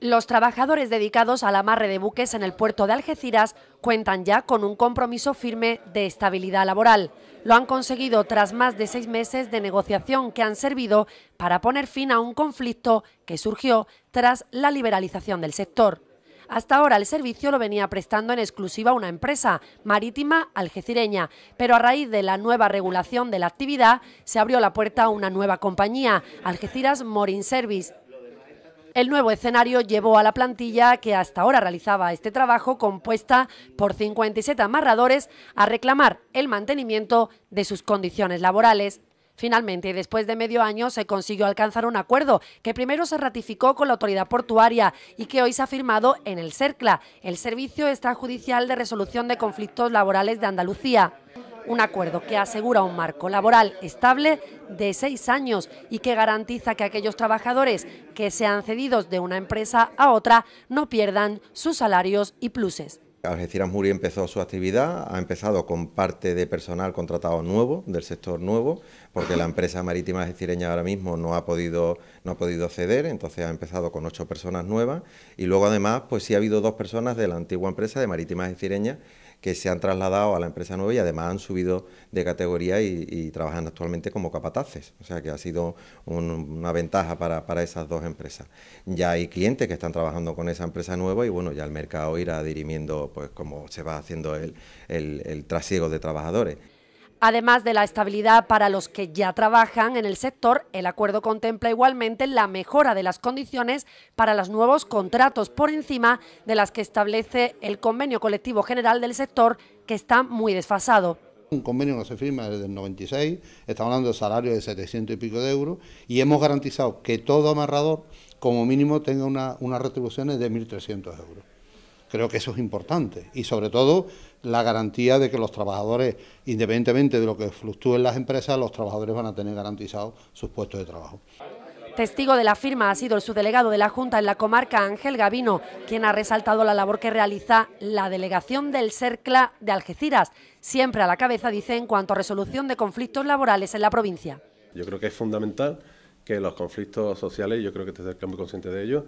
Los trabajadores dedicados al amarre de buques en el puerto de Algeciras cuentan ya con un compromiso firme de estabilidad laboral. Lo han conseguido tras más de seis meses de negociación que han servido para poner fin a un conflicto que surgió tras la liberalización del sector. Hasta ahora el servicio lo venía prestando en exclusiva una empresa marítima algecireña, pero a raíz de la nueva regulación de la actividad se abrió la puerta a una nueva compañía, Algeciras Morin Service, el nuevo escenario llevó a la plantilla que hasta ahora realizaba este trabajo, compuesta por 57 amarradores, a reclamar el mantenimiento de sus condiciones laborales. Finalmente, después de medio año, se consiguió alcanzar un acuerdo que primero se ratificó con la autoridad portuaria y que hoy se ha firmado en el CERCLA, el Servicio Extrajudicial de Resolución de Conflictos Laborales de Andalucía un acuerdo que asegura un marco laboral estable de seis años y que garantiza que aquellos trabajadores que sean cedidos de una empresa a otra no pierdan sus salarios y pluses. Algeciras Muri empezó su actividad, ha empezado con parte de personal contratado nuevo, del sector nuevo, porque la empresa marítima algecireña ahora mismo no ha podido, no ha podido ceder, entonces ha empezado con ocho personas nuevas y luego además pues sí ha habido dos personas de la antigua empresa de marítima algecireña que se han trasladado a la empresa nueva y además han subido de categoría y, trabajan actualmente como capataces. O sea que ha sido una ventaja para, esas dos empresas. Ya hay clientes que están trabajando con esa empresa nueva y bueno, ya el mercado irá dirimiendo pues como se va haciendo el, el trasiego de trabajadores. Además de la estabilidad para los que ya trabajan en el sector, el acuerdo contempla igualmente la mejora de las condiciones para los nuevos contratos por encima de las que establece el convenio colectivo general del sector, que está muy desfasado. Un convenio que se firma desde el 96, estamos hablando de salarios de 700 y pico de euros, y hemos garantizado que todo amarrador como mínimo tenga unas retribuciones de 1.300 euros. Creo que eso es importante y sobre todo la garantía de que los trabajadores, independientemente de lo que fluctúen las empresas, los trabajadores van a tener garantizados sus puestos de trabajo. Testigo de la firma ha sido el subdelegado de la Junta en la comarca, Ángel Gavino, quien ha resaltado la labor que realiza la delegación del CERCLA de Algeciras, siempre a la cabeza, dice, en cuanto a resolución de conflictos laborales en la provincia. Yo creo que es fundamental que los conflictos sociales, yo creo que te CERCLA muy consciente de ello,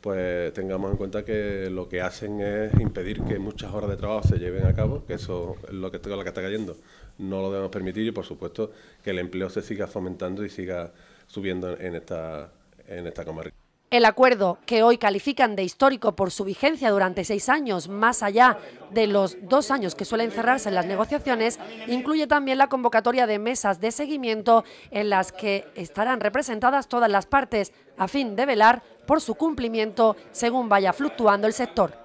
pues tengamos en cuenta que lo que hacen es impedir que muchas horas de trabajo se lleven a cabo, que eso es lo que, lo que está cayendo. No lo debemos permitir y, por supuesto, que el empleo se siga fomentando y siga subiendo en esta, en esta comarca. El acuerdo, que hoy califican de histórico por su vigencia durante seis años, más allá de los dos años que suelen cerrarse en las negociaciones, incluye también la convocatoria de mesas de seguimiento en las que estarán representadas todas las partes a fin de velar por su cumplimiento según vaya fluctuando el sector.